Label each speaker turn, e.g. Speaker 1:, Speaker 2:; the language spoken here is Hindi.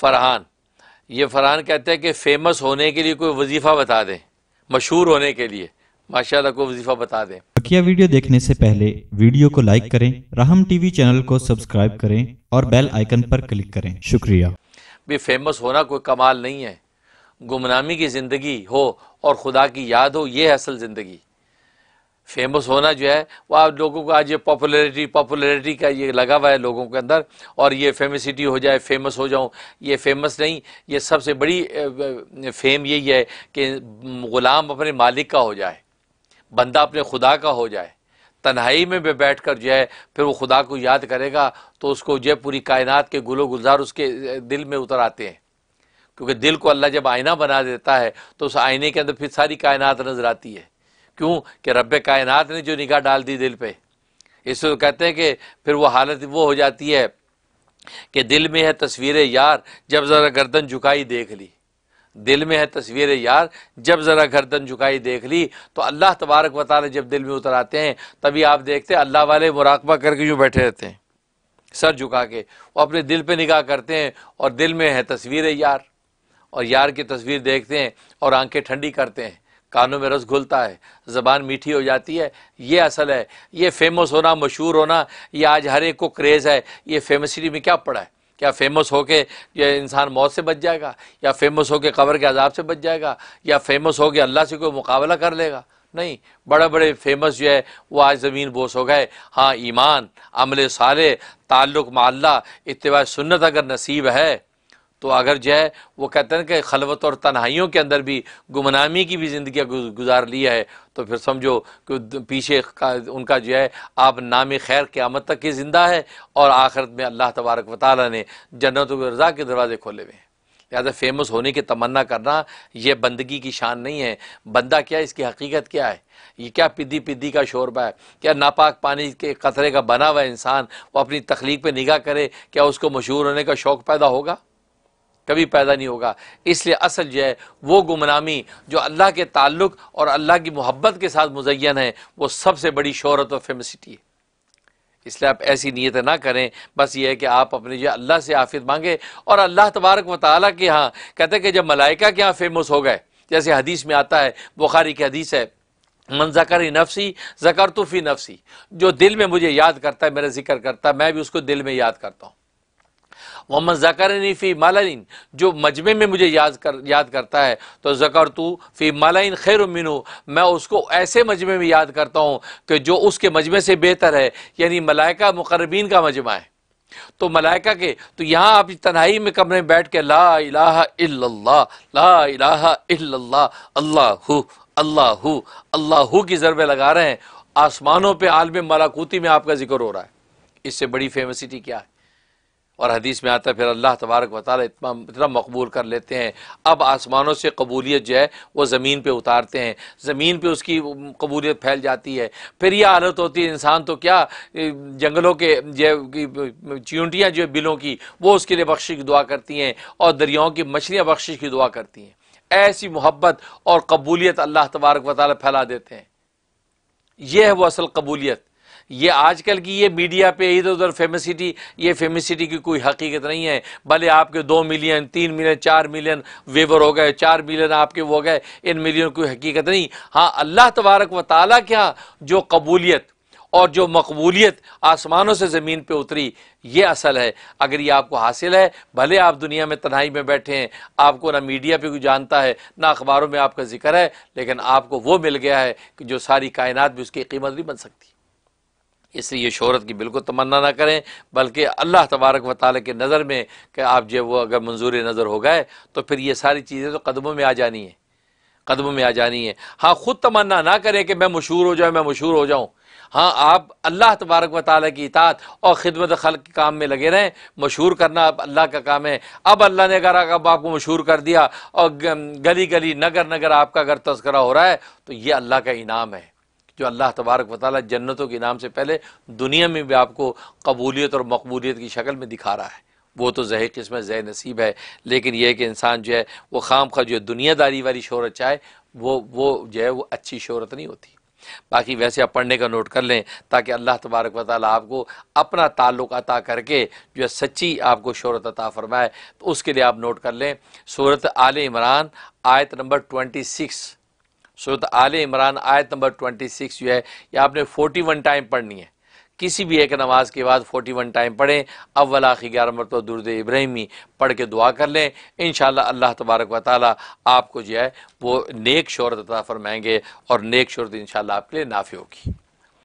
Speaker 1: फरहान ये फरहान कहते हैं कि फ़ेमस होने के लिए कोई वजीफ़ा बता दें मशहूर होने के लिए माशाल्लाह को वजीफा बता दें बकिया वीडियो देखने से पहले वीडियो को लाइक करें राहम टीवी चैनल को सब्सक्राइब करें और बेल आइकन पर क्लिक करें शुक्रिया भी फेमस होना कोई कमाल नहीं है गुमनामी की ज़िंदगी हो और खुदा की याद हो ये असल ज़िंदगी फेमस होना जो है वो आप लोगों को आज ये पॉपुलैरिटी पॉपुलैरिटी का ये लगा हुआ है लोगों के अंदर और ये फेमसिटी हो जाए फेमस हो जाऊँ ये फेमस नहीं ये सबसे बड़ी फेम यही है कि ग़ुलाम अपने मालिक का हो जाए बंदा अपने खुदा का हो जाए तन्हाई में भी बैठ कर जो है फिर वो खुदा को याद करेगा तो उसको जो पूरी कायनात के गुलो गुलजार उसके दिल में उतर आते हैं क्योंकि दिल को अल्लाह जब आईना बना देता है तो उस आईने के अंदर फिर सारी कायनात नज़र आती है क्यों कि रब कायनात ने जो निगाह डाल दी दिल पे इसको कहते हैं कि फिर वो हालत वो हो जाती है कि दिल में है तस्वीर यार जब ज़रा गर्दन झुकाई देख ली दिल में है तस्वीर यार जब ज़रा गर्दन झुकाई देख ली तो अल्लाह तबारक वाले जब दिल में उतर आते हैं तभी आप देखते हैं अल्लाह वाले मुराकबा करके जो बैठे रहते हैं सर झुका के वो अपने दिल पे निगाह करते हैं और दिल में है तस्वीर यार और यार की तस्वीर देखते हैं और आंखें ठंडी करते हैं कानों में रस घुलता है ज़बान मीठी हो जाती है ये असल है ये फेमस होना मशहूर होना ये आज हर एक को क्रेज़ है ये फेमसिटी में क्या पड़ा है क्या फेमस हो के ये इंसान मौत से बच जाएगा या फेमस हो के कब्र के अजाब से बच जाएगा या फेमस हो के अल्लाह से कोई मुकाबला कर लेगा नहीं बड़े बड़े फेमस जो है वो आज ज़मीन बोस हो गए हाँ ईमान अमले साले ताल्लुक़ माल्ला इतवा सुन्नत अगर नसीब है तो अगर जो है वो कहते हैं कि खलवत और तन्हाइयों के अंदर भी गुमनामी की भी ज़िंदगी गुजार लिया है तो फिर समझो कि पीछे का उनका जो है आप नाम खैर क़्यामत तक ही ज़िंदा है और आखिरत में अल्लाह तबारक वाली ने जन्नत रज़ा के दरवाज़े खोले हुए हैं लिहाजा फेमस होने की तमन्ना करना यह बंदगी की शान नहीं है बंदा क्या है इसकी हकीकत क्या है ये क्या पिद्दी पिद्दी का शोरबा है क्या नापाक पानी के कतरे का बना हुआ इंसान वो अपनी तख्लीक पर निगाह करे क्या उसको मशहूर होने का शौक़ पैदा होगा कभी पैदा नहीं होगा इसलिए असल जो है वो गुमनामी जो अल्लाह के ताल्लुक और अल्लाह की मोहब्बत के साथ मुजैन है वो सबसे बड़ी शहरत और फेमसिटी है इसलिए आप ऐसी नीयत ना करें बस ये है कि आप अपने जो अल्लाह से आफियत मांगे और अल्लाह तबारक व के यहाँ कहते हैं कि जब मलाइका के यहाँ फेमस हो गए जैसे हदीस में आता है बुखारी की हदीस है मन जकर नफसी जकर तुफी नफसी जो दिल में मुझे याद करता है मेरा जिक्र करता है मैं भी उसको दिल में याद करता हूँ मोहम्मद जकर फ़ी मलाइन जो मजमे में मुझे याद कर याद करता है तो ज़कर तो फ़ी मलाइन खैर मिनो मैं उसको ऐसे मजमे में याद करता हूँ कि जो उसके मजमे से बेहतर है यानी मलाइका मुकरबीन का मजमा है तो मलाइका के तो यहाँ आप तन्हाई में कमरे में बैठ के ला इलाहा ला इलाहा इल्लल्लाह अल्लाह अल्लाह अल्लाह की ज़रबे लगा रहे हैं आसमानों पे आलम मलाकूती में आपका जिक्र हो रहा है इससे बड़ी फेमसिटी क्या है और हदीस में आता है फिर अल्लाह तबारक वाल इतना इतना मकबूल कर लेते हैं अब आसमानों से कबूलियत जो है वो ज़मीन पर उतारते हैं ज़मीन पर उसकी कबूलियत फैल जाती है फिर यह हालत होती है इंसान तो क्या जंगलों के जो चींटियाँ जो बिलों की वो उसके लिए बख्शिश की दुआ करती हैं और दरियाओं की मछलियाँ बख्शिश की दुआ करती हैं ऐसी मोहब्बत और कबूलियत अल्लाह तबारक वाली फैला देते हैं यह है वो असल कबूलियत ये आजकल की ये मीडिया पे इधर उधर फेमसिटी ये फेमसिटी की कोई हकीकत नहीं है भले आपके दो मिलियन तीन मिलियन चार मिलियन वेवर हो गए चार मिलियन आपके वो हो गए इन मिलियन कोई हकीकत नहीं हाँ अल्लाह तबारक व ताली के यहाँ जो कबूलियत और जो मकबूलियत आसमानों से ज़मीन पे उतरी ये असल है अगर ये आपको हासिल है भले आप दुनिया में तन्हाई में बैठे हैं आपको ना मीडिया पे कोई जानता है ना अखबारों में आपका जिक्र है लेकिन आपको वो मिल गया है कि जो सारी कायनात भी उसकी कीमत नहीं बन सकती इसलिए शहरत की बिल्कुल तमन्ना ना करें बल्कि अल्लाह तबारक व के नज़र में कि आप जो वो अगर मंजूर नज़र हो गए तो फिर ये सारी चीज़ें तो कदमों में आ जानी है कदमों में आ जानी है हाँ ख़ुद तमन्ना ना करें कि मैं मशहूर हो जाऊँ मैं मशहूर हो जाऊँ हाँ आप अल्लाह तबारक व ताल की इतात और ख़िदमत खल के काम में लगे रहें मशहूर करना अब अल्लाह का काम है अब अल्लाह ने अगर अब आपको मशहूर कर दिया और गली गली नगर नगर आपका अगर तस्करा हो रहा है तो ये अल्लाह का इनाम है जो अल्लाह तबारक वाली जन्नतों के नाम से पहले दुनिया में भी आपको कबूलियत और मकबूलियत की शक्ल में दिखा रहा है वो तो जह किस्म जह नसीब है लेकिन यह कि इंसान जो है वो खाम खा जो दुनियादारी वाली शहरत चाहे वो वो जो है वो अच्छी शहरत नहीं होती बाकी वैसे आप पढ़ने का नोट कर लें ताकि अल्लाह तबारक वाली आपको अपना ताल्लुक अता करके जो है सच्ची आपको शहरत अता फरमाए तो उसके लिए आप नोट कर लें सूरत आल इमरान आयत नंबर ट्वेंटी सिक्स सूरत आल इमरान आयत नंबर ट्वेंटी सिक्स जो है ये आपने फोर्टी वन टाइम पढ़नी है किसी भी एक नमाज के बाद फोर्टी वन टाइम पढ़ें अव्वल आखिर ग्यारह मरतब दुरद इब्राहिमी पढ़ के दुआ कर लें इन अल्लाह तबारक व ताली आपको जो है वो नेक शहरत अता फरमाएँगे और नेक शहरत इन आपके लिए नाफी होगी